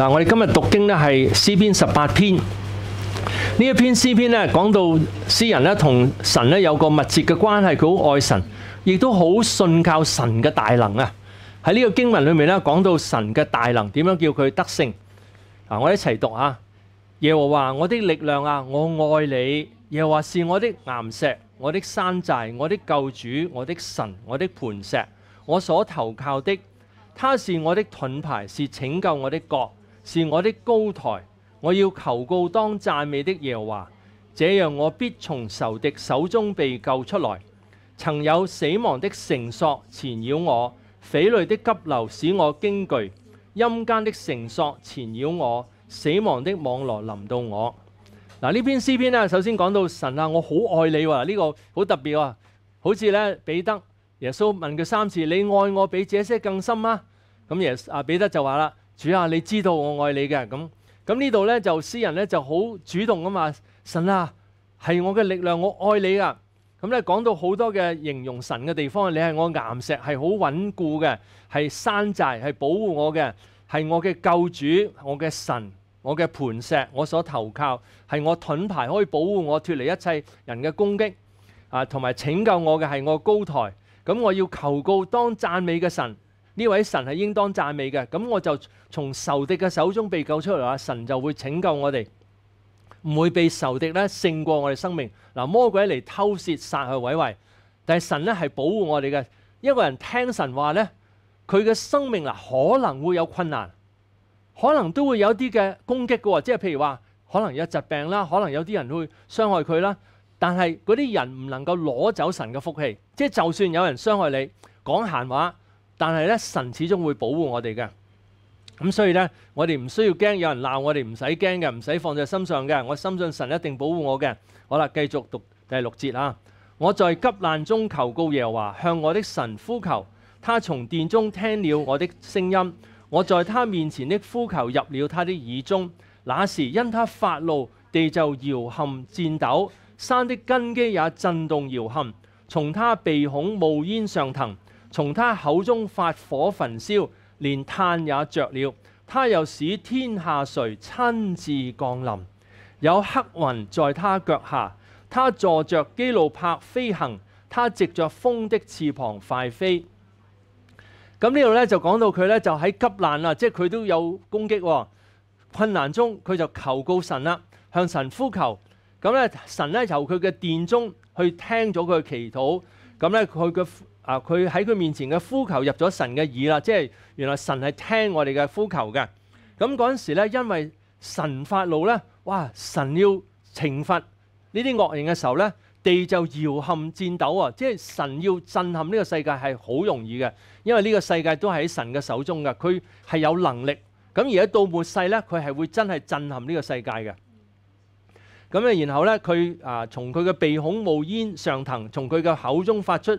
嗱，我哋今日读经咧系诗篇十八篇，呢一篇诗篇咧讲到诗人咧同神咧有个密切嘅关系，佢好爱神，亦都好信靠神嘅大能啊！喺呢个经文里面咧讲到神嘅大能点样叫佢得胜嗱，我一齐读啊。耶和华我的力量啊，我爱你，耶和华是我的岩石，我的山寨，我的救主，我的神，我的磐石，我所投靠的，他是我的盾牌，是拯救我的角。是我的高台，我要求告当赞美的耶和华，这样我必从仇敌手中被救出来。曾有死亡的绳索缠绕我，匪类的急流使我惊惧，阴间的绳索缠绕我，死亡的网络临到我。嗱，呢篇诗篇咧，首先讲到神啊，我好爱你喎。呢个好特别喎，好似咧彼得耶稣问佢三次，你爱我比这些更深吗？咁耶啊彼得就话啦。主啊，你知道我爱你嘅，咁咁呢度咧就诗人咧就好主动噶嘛。神啊，系我嘅力量，我爱你啊。咁咧讲到好多嘅形容神嘅地方，你系我岩石，系好稳固嘅，系山寨，系保护我嘅，系我嘅救主，我嘅神，我嘅磐石，我所投靠，系我盾牌，可以保护我脱离一切人嘅攻击啊，同埋拯救我嘅系我高台。咁我要求告当赞美嘅神。呢位神係應當讚美嘅，咁我就從仇敵嘅手中被救出嚟啊！神就會拯救我哋，唔會被仇敵咧勝過我哋生命嗱。魔鬼嚟偷竊、殺害、毀壞，但係神咧係保護我哋嘅。一個人聽神話咧，佢嘅生命嗱可能會有困難，可能都會有啲嘅攻擊嘅喎，即係譬如話可能有疾病啦，可能有啲人會傷害佢啦。但係嗰啲人唔能夠攞走神嘅福氣，即系就算有人傷害你講閒話。但系咧，神始终会保护我哋嘅，咁所以咧，我哋唔需要惊有人闹我哋，唔使惊嘅，唔使放在心上嘅。我深信神一定保护我嘅。好啦，继续读第六节啊！我在急难中求告耶和华，向我的神呼求，他从殿中听了我的声音，我在他面前的呼求入了他的耳中。那时因他发怒，地就摇撼颤抖，山的根基也震动摇撼，从他鼻孔冒烟上腾。从他口中发火焚烧，连炭也着了。他又使天下誰亲自降临。有黑云在他脚下，他坐着基路柏飞行，他藉着风的翅膀快飞。咁呢度咧就讲到佢咧就喺急难啦，即系佢都有攻击，困难中佢就求告神啦，向神呼求。咁咧神咧由佢嘅殿中去听咗佢嘅祈祷。咁咧佢嘅。啊！佢喺佢面前嘅呼求入咗神嘅耳啦，即系原来神系听我哋嘅呼求嘅。咁嗰阵时咧，因为神发怒咧，哇！神要惩罚呢啲恶人嘅时候咧，地就摇撼颤抖啊！即系神要震撼呢个世界系好容易嘅，因为呢个世界都喺神嘅手中嘅，佢系有能力。咁而喺到末世咧，佢系会真系震撼呢个世界嘅。咁咧，然后咧，佢啊，从佢嘅鼻孔冒烟上腾，从佢嘅口中发出。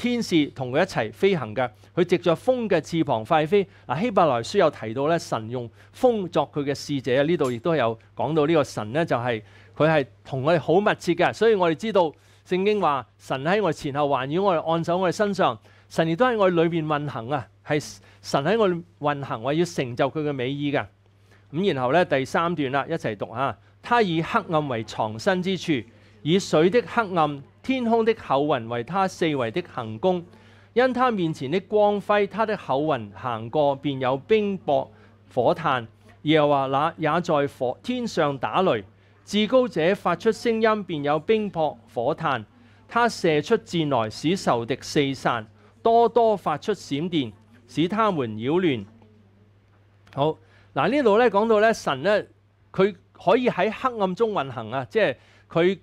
天使同佢一齐飞行嘅，佢藉着风嘅翅膀快飞。嗱，希伯来书有提到咧，神用风作佢嘅使者啊，呢度亦都有讲到呢个神咧就系佢系同我哋好密切嘅，所以我哋知道圣经话神喺我前后环绕我哋，按手我哋身上，神亦都喺我里边运行啊，系神喺我哋运行，我要成就佢嘅美意嘅。咁然后咧第三段啦，一齐读吓，他以黑暗为藏身之处。以水的黑暗、天空的厚云为他四围的行宫，因他面前的光辉，他的厚云行过便有冰雹、火炭。耶和华那也在火天上打雷，至高者发出声音便有冰雹、火炭。他射出箭来使仇敌四散，多多发出闪电使他们扰乱。好，嗱呢度咧讲到咧神咧，佢可以喺黑暗中运行啊，即系佢。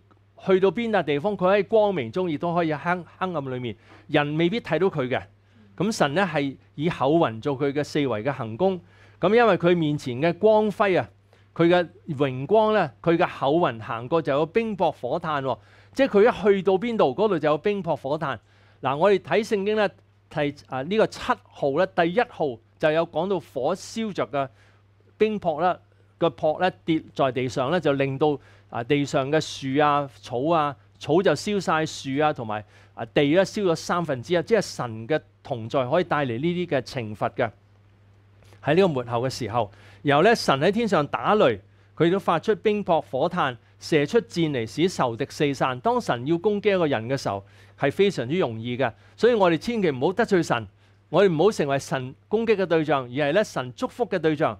去到邊笪地方，佢喺光明中亦都可以喺黑暗裏面，人未必睇到佢嘅。咁神咧係以口雲做佢嘅四圍嘅行宮。咁因為佢面前嘅光輝啊，佢嘅榮光咧，佢嘅口雲行過就有冰雹火炭。即係佢一去到邊度，嗰度就有冰雹火炭。嗱，我哋睇聖經咧係啊呢個七號咧，第一號就有講到火燒着嘅冰雹啦。個雹咧跌在地上咧，就令到啊地上嘅樹啊、草啊，草就燒晒樹啊，同埋啊地咧燒咗三分之一。即係神嘅同在可以帶嚟呢啲嘅懲罰嘅。喺呢個末後嘅時候，然後咧神喺天上打雷，佢都發出冰雹、火炭，射出箭嚟，使仇敵四散。當神要攻擊一個人嘅時候，係非常之容易嘅。所以我哋千祈唔好得罪神，我哋唔好成為神攻擊嘅對象，而係咧神祝福嘅對象。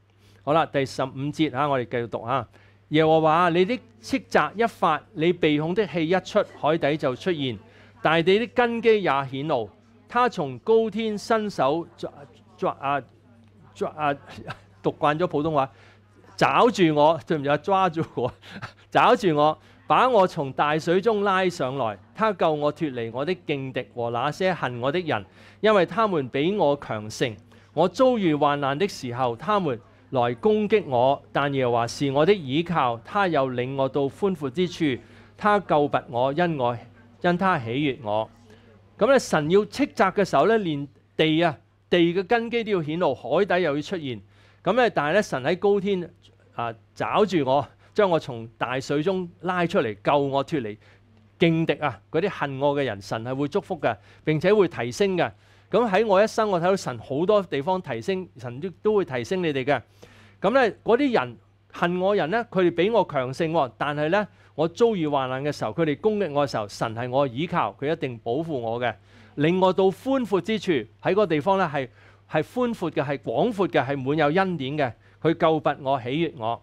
好啦，第十五節嚇，我哋繼續讀嚇。耶和華，你的斥責一發，你鼻孔的氣一出，海底就出現大地的根基也顯露。他從高天伸手抓抓啊抓啊，讀慣咗普通話，抓住我對唔住啊？抓住我，抓住我，把我從大水中拉上來。他救我脱離我的勁敵和那些恨我的人，因為他們比我強盛。我遭遇患難的時候，他們来攻击我，但耶和华是我的倚靠，他又领我到宽阔之处，他救拔我，因我因他喜悦我。咁咧，神要斥责嘅时候咧，连地啊地嘅根基都要显露，海底又要出现。咁咧，但系咧，神喺高天啊找住我，将我从大水中拉出嚟，救我脱离劲敌啊！嗰啲恨我嘅人，神系会祝福嘅，并且会提升嘅。咁喺我一生，我睇到神好多地方提升，神都都會提升你哋嘅。咁咧，嗰啲人恨我人咧，佢哋比我強盛喎。但係咧，我遭遇患難嘅時候，佢哋攻擊我嘅時候，神係我倚靠，佢一定保護我嘅。令我到寬闊之處，喺个個地方咧，係系寬闊嘅，係廣闊嘅，係滿有恩典嘅。佢救拔我，喜悦我。